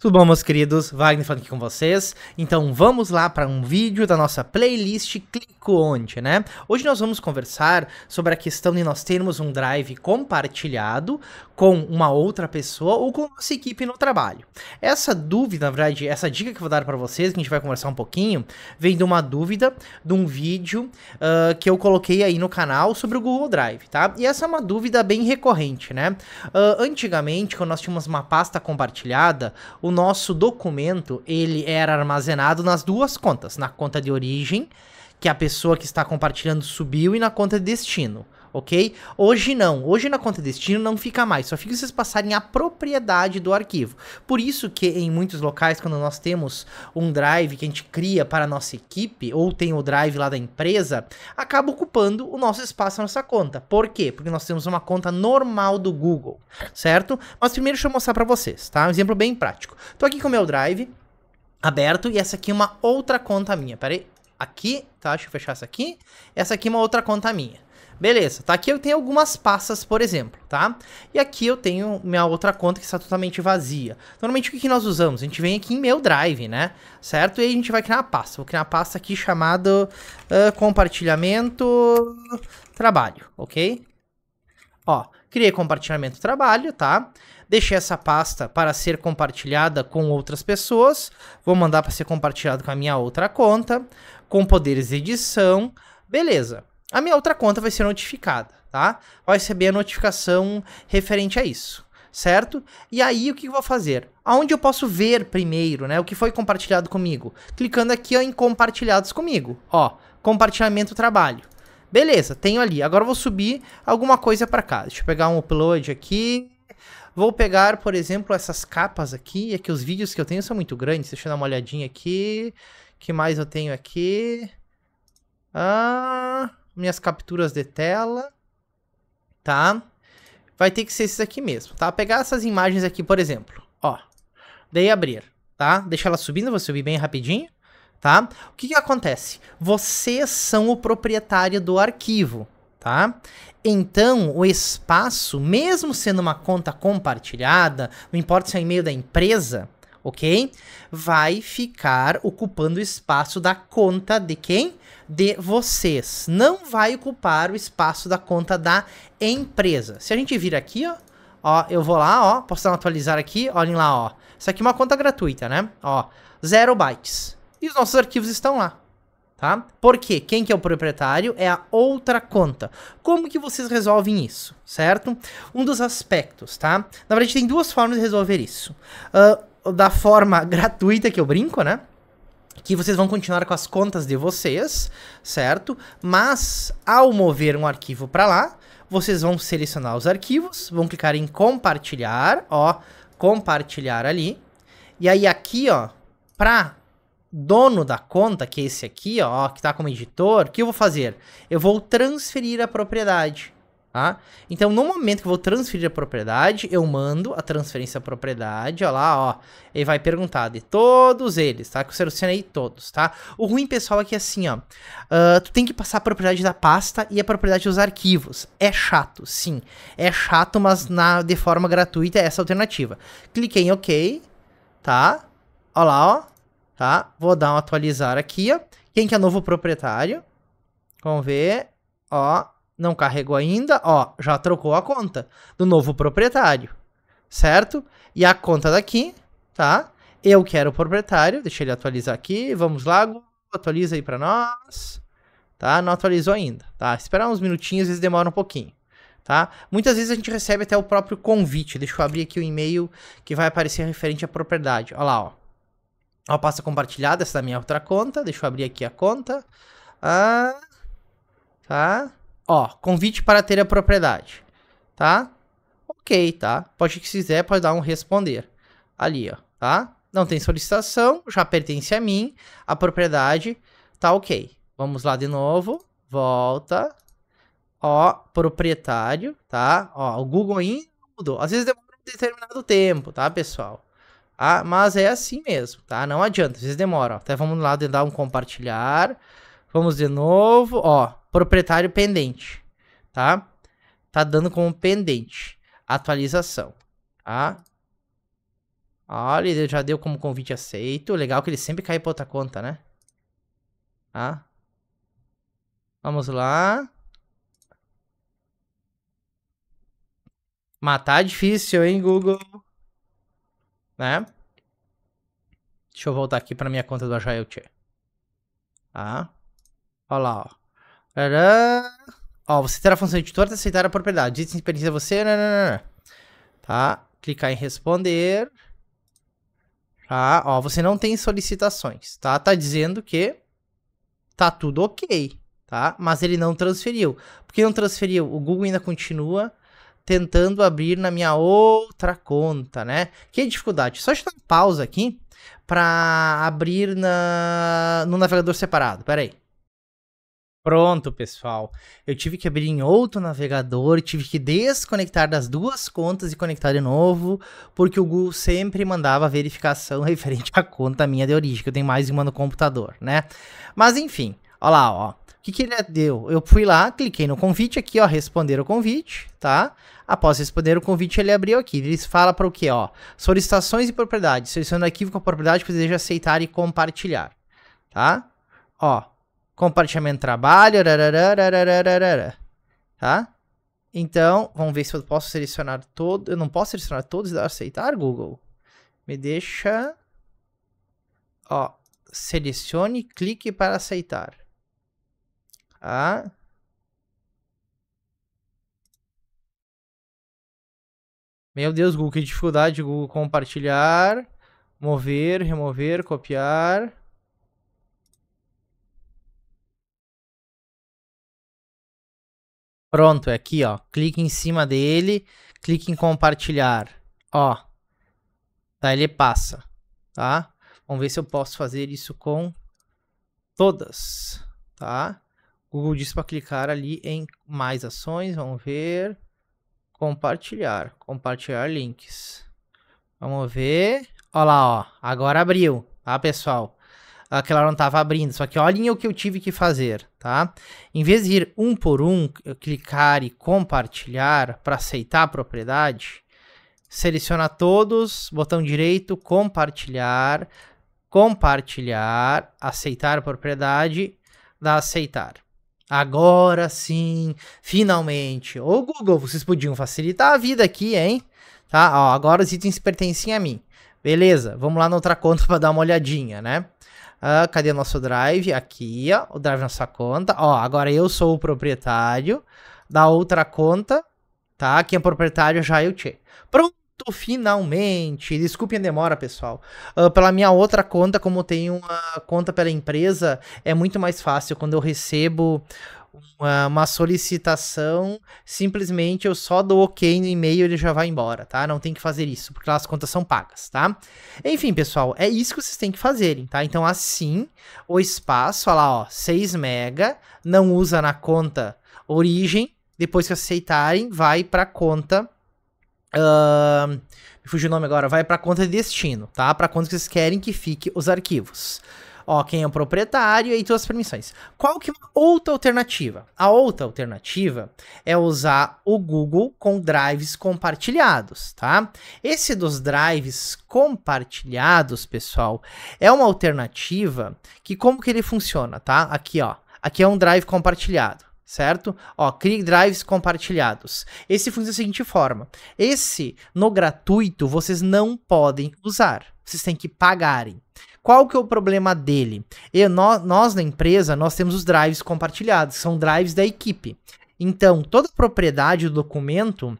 Tudo bom, meus queridos? Wagner falando aqui com vocês. Então vamos lá para um vídeo da nossa playlist Clico Onde, né? Hoje nós vamos conversar sobre a questão de nós termos um drive compartilhado com uma outra pessoa ou com nossa equipe no trabalho. Essa dúvida, na verdade, essa dica que eu vou dar para vocês, que a gente vai conversar um pouquinho, vem de uma dúvida de um vídeo uh, que eu coloquei aí no canal sobre o Google Drive, tá? E essa é uma dúvida bem recorrente, né? Uh, antigamente, quando nós tínhamos uma pasta compartilhada, o o nosso documento ele era armazenado nas duas contas, na conta de origem, que a pessoa que está compartilhando subiu, e na conta de destino ok? Hoje não, hoje na conta destino não fica mais, só fica vocês passarem a propriedade do arquivo. Por isso que em muitos locais, quando nós temos um drive que a gente cria para a nossa equipe, ou tem o drive lá da empresa, acaba ocupando o nosso espaço na nossa conta. Por quê? Porque nós temos uma conta normal do Google, certo? Mas primeiro deixa eu mostrar para vocês, tá? Um exemplo bem prático. Tô aqui com o meu drive aberto e essa aqui é uma outra conta minha, peraí. Aqui, tá? Deixa eu fechar essa aqui. Essa aqui é uma outra conta minha. Beleza, tá? Aqui eu tenho algumas pastas, por exemplo, tá? E aqui eu tenho minha outra conta que está totalmente vazia. Normalmente o que, que nós usamos? A gente vem aqui em meu drive, né? Certo? E a gente vai criar uma pasta. Vou criar uma pasta aqui chamada uh, compartilhamento trabalho, ok? Ó, criei compartilhamento trabalho, tá? Deixei essa pasta para ser compartilhada com outras pessoas. Vou mandar para ser compartilhado com a minha outra conta, com poderes de edição. Beleza a minha outra conta vai ser notificada, tá? Vai receber a notificação referente a isso, certo? E aí o que eu vou fazer? Aonde eu posso ver primeiro, né? O que foi compartilhado comigo? Clicando aqui ó, em compartilhados comigo, ó, compartilhamento trabalho. Beleza, tenho ali. Agora eu vou subir alguma coisa para cá. Deixa eu pegar um upload aqui. Vou pegar, por exemplo, essas capas aqui. É que os vídeos que eu tenho são muito grandes. Deixa eu dar uma olhadinha aqui. que mais eu tenho aqui? Ah, minhas capturas de tela, tá? Vai ter que ser esses aqui mesmo, tá? Pegar essas imagens aqui, por exemplo, ó. Dei abrir, tá? Deixa ela subindo, vou subir bem rapidinho, tá? O que que acontece? Vocês são o proprietário do arquivo, tá? Então, o espaço, mesmo sendo uma conta compartilhada, não importa se é e-mail da empresa, ok? Vai ficar ocupando o espaço da conta de quem? de vocês. Não vai ocupar o espaço da conta da empresa. Se a gente vir aqui, ó, ó eu vou lá, ó, posso dar um atualizar aqui, olhem lá, ó. Isso aqui é uma conta gratuita, né? Ó, zero bytes. E os nossos arquivos estão lá. Tá? Porque quem que é o proprietário é a outra conta. Como que vocês resolvem isso, certo? Um dos aspectos, tá? Na verdade, tem duas formas de resolver isso. Uh, da forma gratuita que eu brinco, né? que vocês vão continuar com as contas de vocês, certo? Mas ao mover um arquivo para lá, vocês vão selecionar os arquivos, vão clicar em compartilhar, ó, compartilhar ali. E aí aqui, ó, para dono da conta, que é esse aqui, ó, que está como editor, o que eu vou fazer? Eu vou transferir a propriedade. Tá? Então, no momento que eu vou transferir a propriedade, eu mando a transferência à propriedade, ó lá, ó. Ele vai perguntar de todos eles, tá? Que eu selecionei todos, tá? O ruim, pessoal, é que assim, ó. Uh, tu tem que passar a propriedade da pasta e a propriedade dos arquivos. É chato, sim. É chato, mas na, de forma gratuita é essa alternativa. Cliquei em OK, tá? Ó lá, ó. Tá? Vou dar um atualizar aqui, ó. Quem que é novo proprietário? Vamos ver. Ó, não carregou ainda, ó, já trocou a conta do novo proprietário, certo? E a conta daqui, tá? Eu quero o proprietário, deixa ele atualizar aqui, vamos lá, atualiza aí para nós, tá? Não atualizou ainda, tá? Esperar uns minutinhos, às vezes demora um pouquinho. Tá? Muitas vezes a gente recebe até o próprio convite. Deixa eu abrir aqui o e-mail que vai aparecer referente à propriedade. Olha lá, ó. Ó, pasta compartilhada, essa é da minha outra conta. Deixa eu abrir aqui a conta. Ah, tá. Ó, convite para ter a propriedade. Tá? Ok, tá? Pode que quiser, pode dar um responder. Ali, ó, tá? Não tem solicitação, já pertence a mim, a propriedade, tá ok. Vamos lá de novo, volta, ó, proprietário, tá? Ó, o Google ainda mudou. Às vezes demora um determinado tempo, tá, pessoal? Ah, mas é assim mesmo, tá? Não adianta, às vezes demora. Ó. Até vamos lá de dar um compartilhar. Vamos de novo, ó proprietário pendente, tá? Tá dando como pendente. Atualização, tá? Olha, ele já deu como convite aceito. Legal que ele sempre cai pra outra conta, né? Tá? Vamos lá. Matar é difícil, hein, Google? Né? Deixa eu voltar aqui pra minha conta do Agile Tier. Tá? Olha lá, ó. Ó, você terá a função editor de aceitar a propriedade. Diz experiência você. Não, não, não. Tá? Clicar em responder. Tá? Ó, você não tem solicitações, tá? Tá dizendo que tá tudo ok, tá? Mas ele não transferiu. Por que não transferiu? O Google ainda continua tentando abrir na minha outra conta, né? Que dificuldade. Só deixa eu uma pausa aqui para abrir na... no navegador separado. Pera aí. Pronto, pessoal. Eu tive que abrir em outro navegador, tive que desconectar das duas contas e conectar de novo, porque o Google sempre mandava a verificação referente à conta minha de origem, que eu tenho mais uma no computador, né? Mas enfim, olha lá, ó. O que, que ele deu? Eu fui lá, cliquei no convite aqui, ó, responder o convite, tá? Após responder o convite, ele abriu aqui. Ele fala para o quê, ó? Solicitações e propriedades. Seleciona o arquivo com a propriedade que deseja aceitar e compartilhar, tá? Ó, compartilhamento de trabalho, tá? Então, vamos ver se eu posso selecionar todo. Eu não posso selecionar todos e dar aceitar, Google. Me deixa. Ó, selecione, clique para aceitar. Tá? Meu Deus, Google, que dificuldade, Google. Compartilhar, mover, remover, copiar. Pronto, é aqui, ó. Clique em cima dele, clique em compartilhar. Ó. Tá, ele passa, tá? Vamos ver se eu posso fazer isso com todas, tá? Google diz para clicar ali em mais ações, vamos ver. Compartilhar, compartilhar links. Vamos ver. Olha lá, ó. Agora abriu, tá, pessoal? Aquela não estava abrindo. Só que olhem o que eu tive que fazer tá? Em vez de ir um por um, clicar e compartilhar para aceitar a propriedade, seleciona todos, botão direito, compartilhar, compartilhar, aceitar a propriedade, dá aceitar. Agora sim, finalmente. Ô Google, vocês podiam facilitar a vida aqui, hein? Tá? Ó, agora os itens pertencem a mim. Beleza, vamos lá na outra conta para dar uma olhadinha, né? Ah, cadê nosso drive? Aqui, ó. O drive nossa conta. Ó, agora eu sou o proprietário da outra conta, tá? Quem é proprietário já é o Tchê. Pronto, finalmente. Desculpem a demora, pessoal. Uh, pela minha outra conta, como tem uma conta pela empresa, é muito mais fácil quando eu recebo uma, uma, solicitação, simplesmente eu só dou ok no e-mail e ele já vai embora, tá? Não tem que fazer isso, porque lá as contas são pagas, tá? Enfim, pessoal, é isso que vocês têm que fazerem, tá? Então, assim, o espaço, olha lá, ó, 6 mega, não usa na conta origem, depois que aceitarem, vai para conta... Uh, me fugiu o nome agora, vai para conta de destino, tá? Para conta que vocês querem que fique os arquivos ó, quem é o proprietário e suas permissões. Qual que é a outra alternativa? A outra alternativa é usar o Google com drives compartilhados, tá? Esse dos drives compartilhados, pessoal, é uma alternativa que como que ele funciona, tá? Aqui, ó. Aqui é um drive compartilhado certo? Ó, crie drives compartilhados. Esse funciona da seguinte forma: esse no gratuito vocês não podem usar vocês têm que pagarem. Qual que é o problema dele? Eu, nós, nós na empresa, nós temos os drives compartilhados, são drives da equipe. Então, toda propriedade do documento,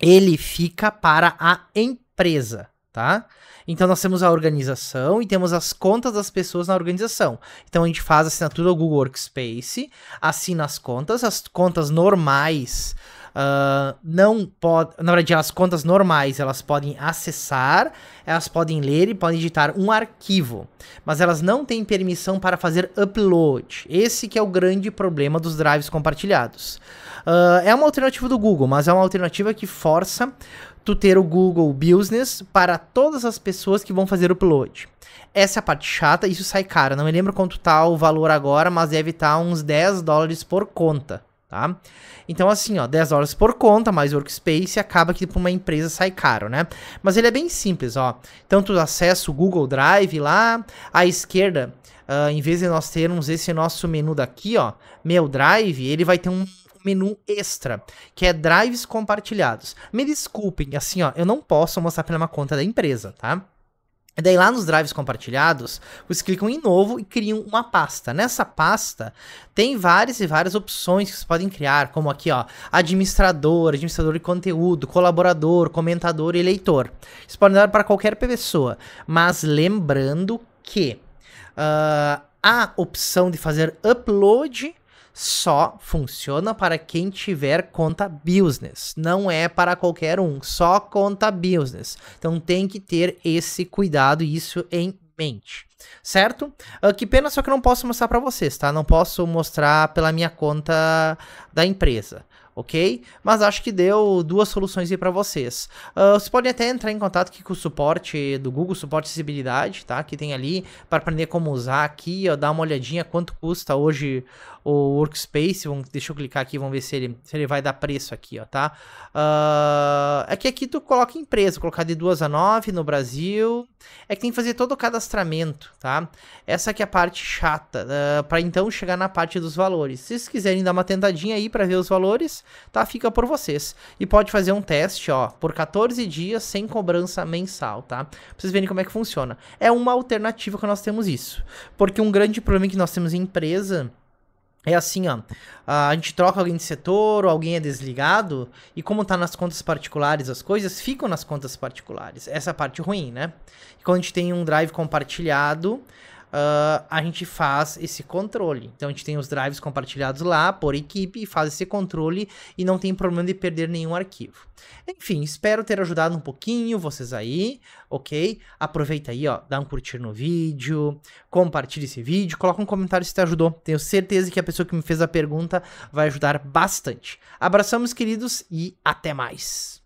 ele fica para a empresa, tá? Então nós temos a organização e temos as contas das pessoas na organização. Então a gente faz a assinatura do Google Workspace, assina as contas, as contas normais ah, não pode, na verdade, as contas normais elas podem acessar, elas podem ler e podem editar um arquivo, mas elas não têm permissão para fazer upload. Esse que é o grande problema dos drives compartilhados. Uh, é uma alternativa do Google, mas é uma alternativa que força tu ter o Google Business para todas as pessoas que vão fazer o upload. Essa é a parte chata, isso sai caro. Não me lembro quanto tá o valor agora, mas deve estar tá uns 10 dólares por conta tá? Então, assim, ó, 10 dólares por conta, mais workspace, acaba que para uma empresa sai caro, né? Mas ele é bem simples, ó. Então, tu acessa o Google Drive lá, à esquerda, uh, em vez de nós termos esse nosso menu daqui, ó, meu Drive, ele vai ter um menu extra, que é drives compartilhados. Me desculpem, assim, ó, eu não posso mostrar pela uma conta da empresa, tá? E daí lá nos drives compartilhados, vocês clicam em novo e criam uma pasta. Nessa pasta tem várias e várias opções que vocês podem criar, como aqui, ó, administrador, administrador de conteúdo, colaborador, comentador e leitor. Isso pode dar para qualquer pessoa, mas lembrando que uh, a opção de fazer upload só funciona para quem tiver conta business. Não é para qualquer um, só conta business. Então tem que ter esse cuidado e isso em mente, certo? Uh, que pena só que eu não posso mostrar para vocês, tá? Não posso mostrar pela minha conta da empresa ok? Mas acho que deu duas soluções aí para vocês. Uh, vocês podem até entrar em contato aqui com o suporte do Google Suporte Acessibilidade, tá? Que tem ali para aprender como usar aqui, ó, dar uma olhadinha quanto custa hoje o workspace. Vamos, deixa eu clicar aqui, vamos ver se ele, se ele vai dar preço aqui, ó, tá? Uh, é que aqui tu coloca empresa, colocar de 2 a 9 no Brasil. É que tem que fazer todo o cadastramento, tá? Essa aqui é a parte chata, uh, ah, para então chegar na parte dos valores. Se vocês quiserem dar uma tentadinha aí para ver os valores, tá? Fica por vocês. E pode fazer um teste, ó, por 14 dias sem cobrança mensal, tá? Pra vocês verem como é que funciona. É uma alternativa que nós temos isso. Porque um grande problema que nós temos em empresa é assim, ó. A gente troca alguém de setor ou alguém é desligado, e como tá nas contas particulares as coisas, ficam nas contas particulares. Essa é a parte ruim, né? E quando a gente tem um drive compartilhado, uh, a gente faz esse controle. Então a gente tem os drives compartilhados lá por equipe, e faz esse controle e não tem problema de perder nenhum arquivo. Enfim, espero ter ajudado um pouquinho vocês aí, ok? Aproveita aí, ó, dá um curtir no vídeo, compartilha esse vídeo, coloca um comentário se te ajudou. Tenho certeza que a pessoa que me fez a pergunta vai ajudar bastante. Abração, meus queridos, e até mais.